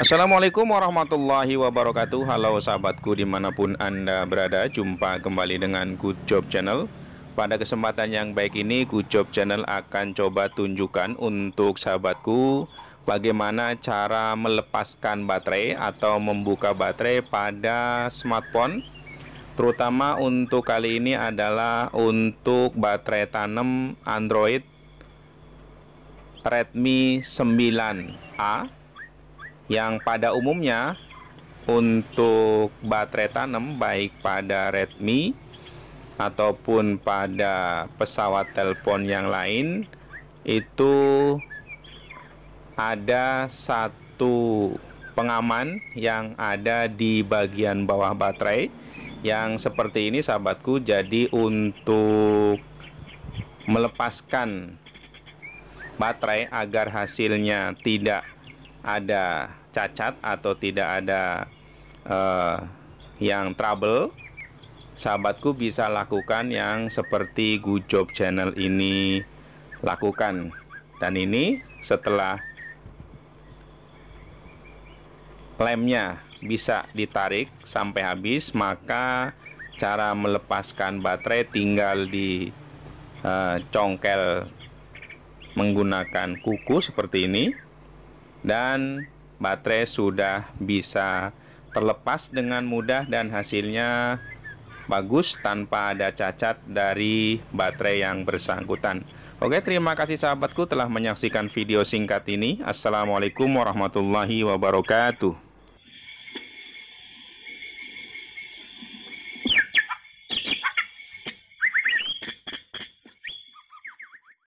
Assalamualaikum warahmatullahi wabarakatuh Halo sahabatku dimanapun anda berada Jumpa kembali dengan Good Job Channel Pada kesempatan yang baik ini Good Job Channel akan coba tunjukkan untuk sahabatku Bagaimana cara melepaskan baterai atau membuka baterai pada smartphone Terutama untuk kali ini adalah untuk baterai tanam Android Redmi 9A yang pada umumnya untuk baterai tanam baik pada Redmi ataupun pada pesawat telepon yang lain itu ada satu pengaman yang ada di bagian bawah baterai yang seperti ini sahabatku jadi untuk melepaskan baterai agar hasilnya tidak ada cacat atau tidak ada uh, yang trouble, sahabatku bisa lakukan yang seperti Good Job Channel ini lakukan. Dan ini setelah lemnya bisa ditarik sampai habis, maka cara melepaskan baterai tinggal di uh, congkel menggunakan kuku seperti ini dan baterai sudah bisa terlepas dengan mudah dan hasilnya bagus tanpa ada cacat dari baterai yang bersangkutan. Oke, terima kasih sahabatku telah menyaksikan video singkat ini. Assalamualaikum warahmatullahi wabarakatuh.